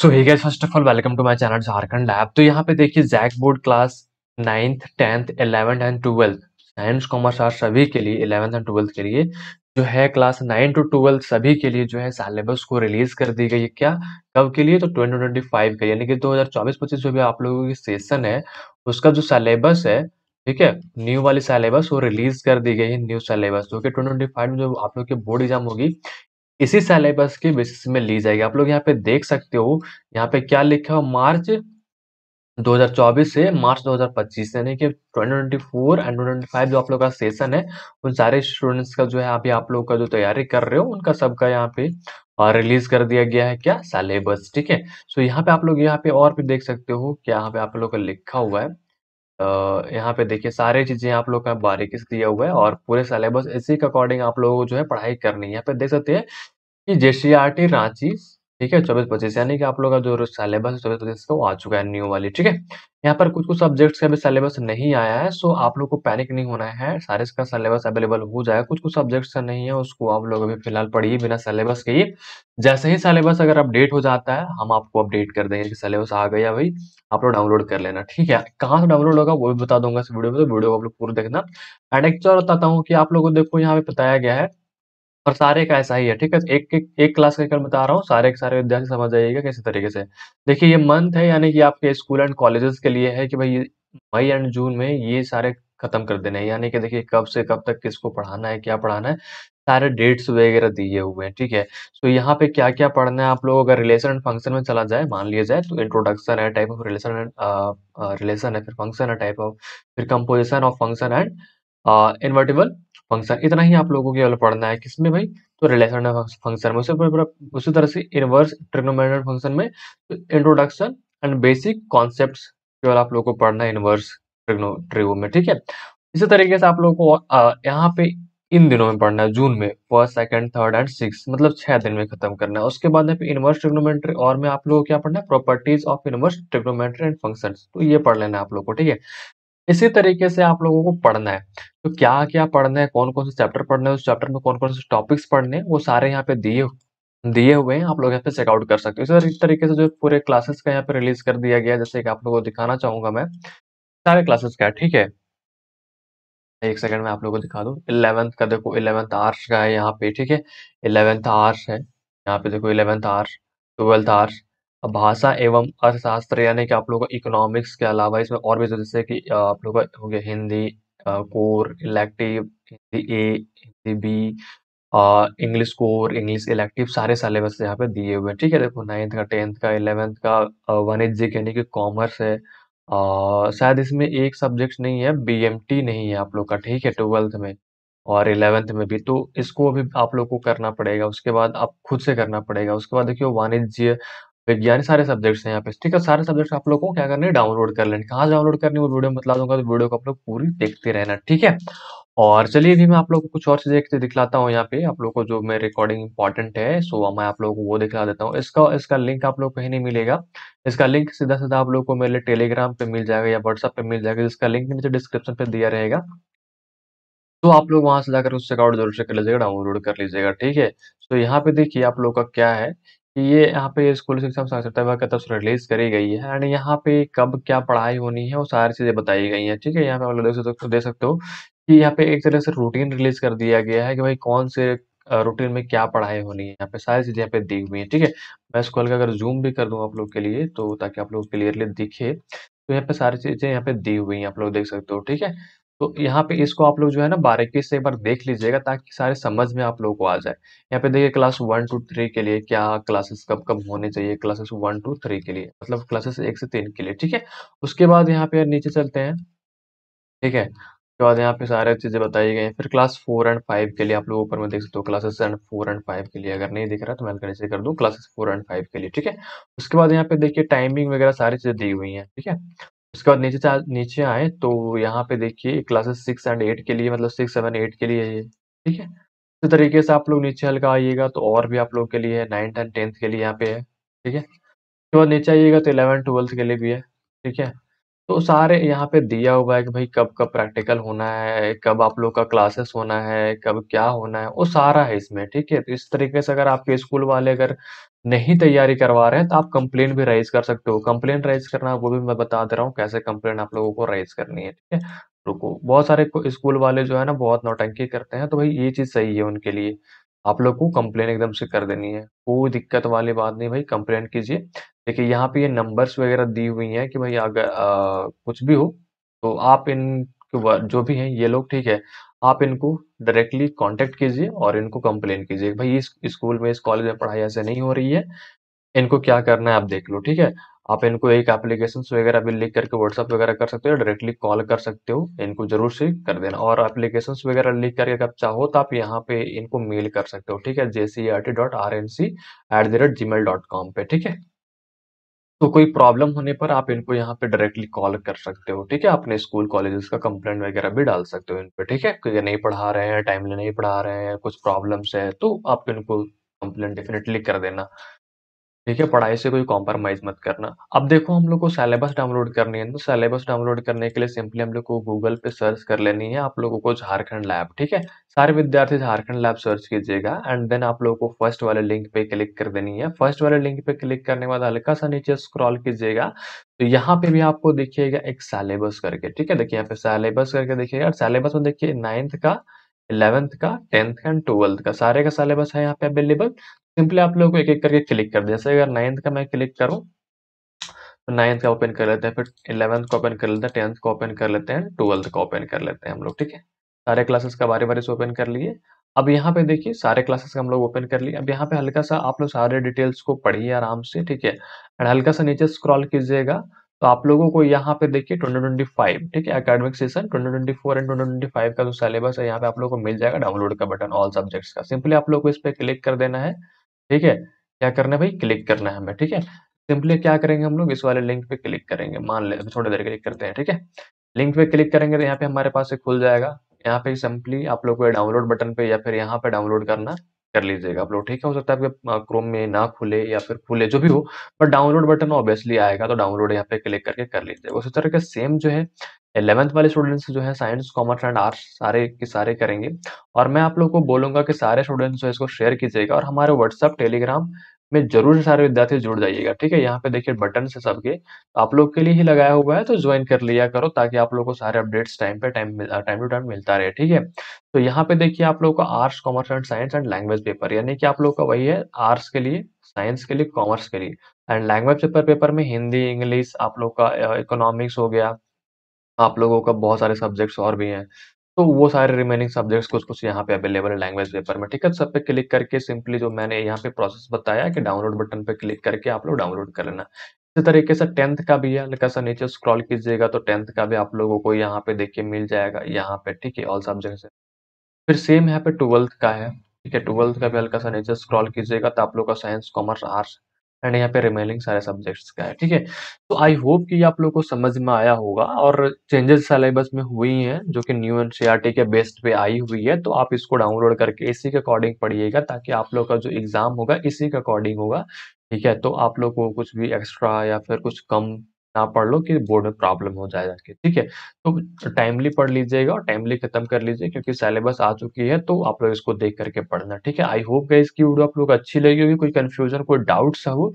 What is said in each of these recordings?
So hey guys first of all welcome to my channel Jharkhand lab तो यहाँ पे देखिए JAC board class ninth tenth eleventh and twelfth science commerce art सभी के लिए eleventh and twelfth के लिए जो है क्लास नाइन टू ट्वेल्थ सभी के लिए जो है सिलेबस को रिलीज कर दी गई है क्या कब के लिए तो ट्वेंटी ट्वेंटी फाइव के यानी कि दो हजार चौबीस पच्चीस जो भी आप लोगों की सेशन है उसका जो सिलेबस है ठीक है न्यू वाली सिलेबस वो रिलीज कर दी गई है न्यू सिलेबस जो कि ट्वेंटी ट्वेंटी फाइव में जो आप लोग की बोर्ड एग्जाम होगी इसी सिलेबस के बेसिस में ली जाएगी आप लोग यहाँ पे देख सकते हो यहाँ पे क्या लिखा हो मार्च 2024 से मार्च 2025 यानी कि 2024 एंड 2025 जो आप लोग का सेशन है उन सारे स्टूडेंट्स का जो है अभी आप लोग का जो तैयारी कर रहे हो उनका सबका यहाँ पे और रिलीज कर दिया गया है क्या सिलेबस ठीक है सो यहाँ पे आप लोग यहाँ पे और भी देख सकते हो क्या यहाँ पे आप लोग का लिखा हुआ है यहाँ पे देखिए सारे चीजें आप लोग का बारीकी से दिया हुआ है और पूरे सिलेबस इसी के अकॉर्डिंग आप लोगों को जो है पढ़ाई करनी है यहाँ पे देख सकते हैं कि जेसीआरटी रांची ठीक है चौबीस पच्चीस यानी कि आप लोग का जो सिलेबस है चौबीस पच्चीस का वो आ चुका है न्यू वाली ठीक है यहाँ पर कुछ कुछ सब्जेक्ट्स का भी सिलेबस नहीं आया है सो आप लोग को पैनिक नहीं होना है सारे का सिलेबस अवेलेबल हो जाएगा कुछ कुछ सब्जेक्ट्स का नहीं है उसको आप लोग अभी फिलहाल पढ़िए बिना सिलेबस के ही जैसे ही सिलेबस अगर अपडेट हो जाता है हम आपको अपडेट कर देंगे कि सिलेबस आ गया भाई आप लोग डाउनलोड कर लेना ठीक है कहाँ से डाउनलोड होगा वो भी बता दूंगा इस वीडियो में तो वीडियो को आप लोग पूरा देखना एंड एक बताता हूँ कि आप लोगों को देखो यहाँ पे बताया गया है पर सारे का ऐसा ही है ठीक है एक एक, एक क्लास का कर बता रहा हूँ सारे के सारे विद्यार्थी समझ जाइएगा किसी तरीके से देखिए ये मंथ है यानी कि आपके स्कूल एंड कॉलेजेस के लिए है कि भाई मई एंड जून में ये सारे खत्म कर देने हैं यानी कि देखिए कब से कब तक किसको पढ़ाना है क्या पढ़ाना है सारे डेट्स वगैरह दिए हुए हैं ठीक है सो तो so, यहाँ पे क्या क्या पढ़ना है आप लोग अगर रिलेशन एंड फंक्शन में चला जाए मान लिया जाए तो इंट्रोडक्शन है type of relation and relation है फिर फंक्शन है टाइप ऑफ फिर composition of function and invertible function इतना ही तो तो आप लोगों को पढ़ना है किसमें भाई तो रिलेशन फंक्शन में उसी उसी तरह से इनवर्स ट्रिग्नोमेट्रिक फंक्शन में तो इंट्रोडक्शन एंड बेसिक कॉन्सेप्ट केवल आप लोगों को पढ़ना है इनवर्स ट्रिग्नो ट्रिगो में ठीक है इसी तरीके से आप लोगों को यहाँ पे इन दिनों में पढ़ना है जून में first second third and six मतलब छह दिन में खत्म करना है उसके बाद में इनवर्स ट्रिग्नोमेट्री और में आप लोगों को क्या पढ़ना है properties of inverse trigonometry and functions तो ये पढ़ लेना है आप लोग को ठीक है इसी तरीके से आप लोगों को पढ़ना है तो क्या क्या पढ़ना है कौन कौन से चैप्टर पढ़ना है उस चैप्टर में कौन कौन से टॉपिक्स पढ़ने हैं वो सारे यहाँ पे दिए दिए हुए हैं आप लोग यहाँ पे चेकआउट कर सकते हो इसी तरीके से जो पूरे क्लासेस का यहाँ पे रिलीज कर दिया गया जैसे कि आप लोगों को दिखाना चाहूंगा मैं सारे क्लासेस का ठीक है एक सेकंड में आप लोगों को दिखा दू इलेवेंथ का देखो इलेवेंथ आर्स का है यहाँ पे ठीक है इलेवेंथ आर्स है यहाँ पे देखो इलेवेंथ आर्स ट्वेल्थ आर्स भाषा एवं अर्थशास्त्र यानी कि आप लोगों को इकोनॉमिक्स के अलावा इसमें और भी तो जैसे कि आप लोगों का हो गया Hindi core elective Hindi A Hindi B English core English elective सारे सिलेबस यहाँ पे दिए हुए हैं ठीक है देखो नाइन्थ का टेंथ का इलेवेंथ का वाणिज्य यानी कि कॉमर्स है और शायद इसमें एक सब्जेक्ट नहीं है टी नहीं है आप लोग का ठीक है ट्वेल्थ में और इलेवेंथ में भी तो इसको अभी आप लोग को करना पड़ेगा उसके बाद आप खुद से करना पड़ेगा उसके बाद देखियो वाणिज्य विज्ञान सारे सब्जेक्ट्स हैं यहाँ पे ठीक है सारे सब्जेक्ट्स आप लोगों को क्या करने डाउनलोड कर लेने कहाँ डाउनलोड करने वो वीडियो बता दूंगा तो वीडियो को आप लोग पूरी देखते रहना ठीक है और चलिए भी मैं आप लोग को कुछ और चीज़ें दिखलाता हूँ यहाँ पे आप लोग को जो मेरे रिकॉर्डिंग इंपॉर्टेंट है सो मैं आप लोग को वो दिखला देता हूँ इसका इसका लिंक आप लोग कहीं नहीं मिलेगा इसका लिंक सीधा सीधा आप लोग को मेरे टेलीग्राम पे मिल जाएगा या व्हाट्सअप पे मिल जाएगा जिसका लिंक नीचे डिस्क्रिप्शन पे दिया रहेगा तो आप लोग वहां से जाकर उस अकाउंट जरूर से कर लीजिएगा डाउनलोड कर लीजिएगा ठीक है तो यहाँ पे देखिए आप लोग का क्या है ये यहाँ पे स्कूल शिक्षा एग्जाम आ सकता है से रिलीज करी गई है एंड यहाँ पे कब क्या पढ़ाई होनी है वो सारी चीज़ें बताई गई हैं ठीक है यहाँ पे आप लोग देख सकते हो देख सकते हो कि यहाँ पे एक तरह से रूटीन रिलीज कर दिया गया है कि भाई कौन से रूटीन में क्या पढ़ाई होनी है यहाँ पे सारी चीज़ें यहाँ पे दी हुई है ठीक है मैं इसको हल्का अगर जूम भी कर दूँ आप लोग के लिए तो ताकि आप लोग क्लियरली दिखे तो यहाँ पे सारी चीज़ें यहाँ पे दी हुई है आप लोग देख सकते हो ठीक है तो यहाँ पे इसको आप लोग जो है ना बारीकी से एक बार देख लीजिएगा ताकि सारे समझ में आप लोगों को आ जाए यहाँ पे देखिए क्लास वन टू थ्री के लिए क्या क्लासेस कब कब होने चाहिए क्लासेस वन टू थ्री के लिए मतलब क्लासेस एक से तीन के लिए ठीक है उसके बाद यहाँ पे नीचे चलते हैं ठीक है उसके बाद यहाँ पे सारे चीज़ें बताई गई फिर क्लास फोर एंड फाइव के लिए आप लोग ऊपर में देख सकते हो classes and four and five के लिए अगर नहीं दिख रहा तो मैं हल्का से कर दू क्लासेस फोर एंड फाइव के लिए ठीक है उसके बाद यहाँ पे देखिए टाइमिंग वगैरह सारी चीज़ें दी हुई है ठीक है उसके बाद नीचे नीचे आए तो यहाँ पे देखिए क्लासेस सिक्स एंड एट के लिए मतलब सिक्स सेवन एट के लिए ये ठीक है इसी तरीके से आप लोग नीचे हल्का आइएगा तो और भी आप लोग के लिए है नाइन्थ एंड टेंथ के लिए यहाँ पे है ठीक है उसके बाद नीचे आइएगा तो इलेवन ट्वेल्थ के लिए भी है ठीक है तो सारे यहाँ पे दिया हुआ है कि भाई कब कब प्रैक्टिकल होना है कब आप लोग का क्लासेस होना है कब क्या होना है वो सारा है इसमें ठीक है तो इस तरीके से अगर आपके स्कूल वाले अगर नहीं तैयारी करवा रहे हैं तो आप कंप्लेन भी राइज़ कर सकते हो। कंप्लेन राइज़ करना वो भी मैं बता दे रहा हूँ कैसे कंप्लेन आप लोगों को राइज़ करनी है, ठीक है? रुको, बहुत सारे स्कूल वाले जो है ना बहुत नौटंकी करते हैं तो भाई ये चीज़ सही है उनके लिए। आप लोग को कंप्लेन एकदम से कर देनी है, कोई दिक्कत वाली बात नहीं भाई कंप्लेन कीजिए। देखिए यहाँ पे ये नंबर्स वग़ैरह दी हुई हैं कि भाई अगर कुछ भी हो तो आप इन जो भी हैं ये लोग ठीक है। आप इनको डायरेक्टली कांटेक्ट कीजिए और इनको कंप्लेन कीजिए भाई इस स्कूल में इस कॉलेज में पढ़ाई ऐसे नहीं हो रही है इनको क्या करना है आप देख लो ठीक है आप इनको एक एप्लीकेशन वगैरह भी लिख करके व्हाट्सअप वगैरह कर सकते हो डायरेक्टली कॉल कर सकते हो इनको जरूर से कर देना और एप्लीकेशन वगैरह लिख करके आप चाहो तो आप यहाँ पे इनको मेल कर सकते हो ठीक है J C R T dot R N C at the rate G mail dot com पे ठीक है तो कोई प्रॉब्लम होने पर आप इनको यहाँ पे डायरेक्टली कॉल कर सकते हो ठीक है अपने स्कूल कॉलेजेस का कंप्लेंट वगैरह भी डाल सकते हो इन पर ठीक है क्योंकि नहीं पढ़ा रहे हैं टाइमली नहीं पढ़ा रहे हैं कुछ प्रॉब्लम्स है तो आप इनको कंप्लेंट डेफिनेटली कर देना ठीक है पढ़ाई से कोई कॉम्प्रोमाइज़ मत करना अब देखो हम लोग को सिलेबस डाउनलोड करनी है तो सिलेबस डाउनलोड करने के लिए सिंपली हम लोग को गूगल पे सर्च कर लेनी है आप लोगों को झारखंड लैब ठीक है सारे विद्यार्थी झारखंड लैब सर्च कीजिएगा एंड देन आप लोगों को फर्स्ट वाले लिंक पे क्लिक कर देनी है फर्स्ट वाले लिंक पे क्लिक करने के बाद हल्का सा नीचे स्क्रॉल कीजिएगा तो यहाँ पे भी आपको देखिएगा एक सिलेबस करके ठीक है देखिए यहाँ पे सिलेबस करके देखिएगा सिलेबस में देखिए नाइन्थ का इलेवेंथ का टेंथ का एंड ट्वेल्थ का सारे का सिलेबस है यहाँ पे अवेलेबल सिंपली आप लोगों को एक एक करके क्लिक कर जैसे अगर नाइन्थ का मैं क्लिक करूँ तो नाइन्थ का ओपन कर लेते हैं फिर इलेवंथ का ओपन कर लेते हैं टेंथ का ओपन कर लेते हैं ट्वेल्थ का ओपन कर लेते हैं हम लोग ठीक है सारे क्लासेस का बारी बारी से ओपन कर लिए अब यहाँ पे देखिए सारे क्लासेस का हम लोग ओपन कर लिए अब यहाँ पे हल्का सा आप लोग सारे डिटेल्स को पढ़िए आराम से ठीक है एंड हल्का सा नीचे स्क्रॉल कीजिएगा तो आप लोगों को यहाँ पे देखिए 2025 ठीक है अकेडमिक सेशन 2024 एंड 2025 का जो सिलेबस है यहाँ पे आप लोगों को मिल जाएगा डाउनलोड का बटन ऑल सब्जेक्ट्स का सिंपली आप लोग को इस पर क्लिक कर देना है ठीक है क्या करना है भाई क्लिक करना है हमें ठीक है सिंपली क्या करेंगे हम लोग इस वाले लिंक पे क्लिक करेंगे मान ले थोड़ी देर क्लिक करते हैं ठीक है लिंक पे क्लिक करेंगे तो यहाँ पे हमारे पास खुल जाएगा यहाँ पे सिंपली आप लोग को डाउनलोड बटन पे या फिर यहाँ पे डाउनलोड करना कर लीजिएगा आप लोग ठीक है हो सकता है आपके क्रोम में ना खुले या फिर खुले जो भी हो बट डाउनलोड बटन ऑब्वियसली आएगा तो डाउनलोड यहाँ पे क्लिक करके कर लीजिएगा उसी तरह के सेम जो है इलेवंथ वाले स्टूडेंट्स जो है साइंस कॉमर्स एंड आर्ट्स सारे के सारे करेंगे और मैं आप लोग को बोलूंगा कि सारे स्टूडेंट्स जो है इसको शेयर कीजिएगा और हमारे व्हाट्सअप टेलीग्राम में जरूर से सारे विद्यार्थी जुड़ जाइएगा ठीक है यहाँ पे देखिए बटन से सबके तो आप लोग के लिए ही लगाया हुआ है तो ज्वाइन कर लिया करो ताकि आप लोग को सारे अपडेट्स टाइम पे टाइम टाइम टू टाइम मिलता रहे ठीक है तो यहाँ पे देखिए आप लोग का arts commerce and science and language paper यानी कि आप लोग का वही है आर्ट्स के लिए साइंस के लिए कॉमर्स के लिए एंड लैंग्वेज पेपर पेपर में हिंदी इंग्लिश आप लोग का इकोनॉमिक्स हो गया आप लोगों का बहुत सारे सब्जेक्ट्स और भी हैं तो वो सारे रिमेनिंग सब्जेक्ट्स कुछ कुछ यहाँ पे अवेलेबल है लैंग्वेज पेपर में ठीक है सब पे क्लिक करके सिंपली जो मैंने यहाँ पे प्रोसेस बताया कि डाउनलोड बटन पे क्लिक करके आप लोग डाउनलोड कर लेना इसी तरीके से टेंथ का भी है हल्का सा नीचे स्क्रॉल कीजिएगा तो टेंथ का भी आप लोगों को यहाँ पे देखिए मिल जाएगा यहाँ पे ठीक है ऑल सब्जेक्ट से फिर सेम यहाँ पे ट्वेल्थ का है ठीक है ट्वेल्थ का भी हल्का सा नीचे स्क्रॉल कीजिएगा तो आप लोग का साइंस कॉमर्स आर्ट्स एंड यहाँ पे रिमेनिंग सारे सब्जेक्ट्स का है ठीक है तो आई होप कि आप लोग को समझ में आया होगा और चेंजेस सिलेबस में हुई हैं जो कि न्यू एन सी के बेस्ट पे आई हुई है तो आप इसको डाउनलोड करके इसी के अकॉर्डिंग पढ़िएगा ताकि आप लोग का जो एग्जाम होगा इसी के अकॉर्डिंग होगा ठीक है तो आप लोग को कुछ भी एक्स्ट्रा या फिर कुछ कम ना पढ़ लो कि बोर्ड में प्रॉब्लम हो जाए जाके ठीक है तो टाइमली पढ़ लीजिएगा और टाइमली खत्म कर लीजिए क्योंकि सिलेबस आ चुकी है तो आप लोग इसको देख करके पढ़ना ठीक है आई होप गाइस की वीडियो आप लोग अच्छी लगी होगी कोई कंफ्यूजन कोई डाउट्स हो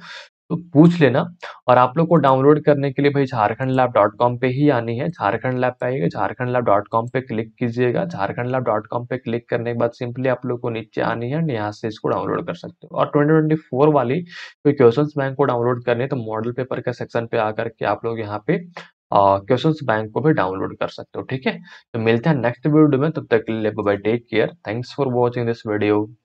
तो पूछ लेना और आप लोग को डाउनलोड करने के लिए भाई झारखंड लैब डॉट कॉम पे ही आनी है झारखंड लैब पे आइएगा झारखंड लैब डॉट कॉम पर क्लिक कीजिएगा झारखंड लैब डॉट कॉम पे क्लिक करने के बाद सिंपली आप लोग को नीचे आनी है यहाँ से इसको डाउनलोड कर सकते हो और ट्वेंटी ट्वेंटी फोर वाली कोई क्वेश्चन बैंक को डाउनलोड करनी है तो मॉडल पेपर के सेक्शन पे आकर के आप लोग यहाँ पे क्वेश्चन बैंक को भी डाउनलोड कर सकते हो ठीक है तो मिलते हैं नेक्स्ट वीडियो में तब तक के लिए bye take care thanks for watching this video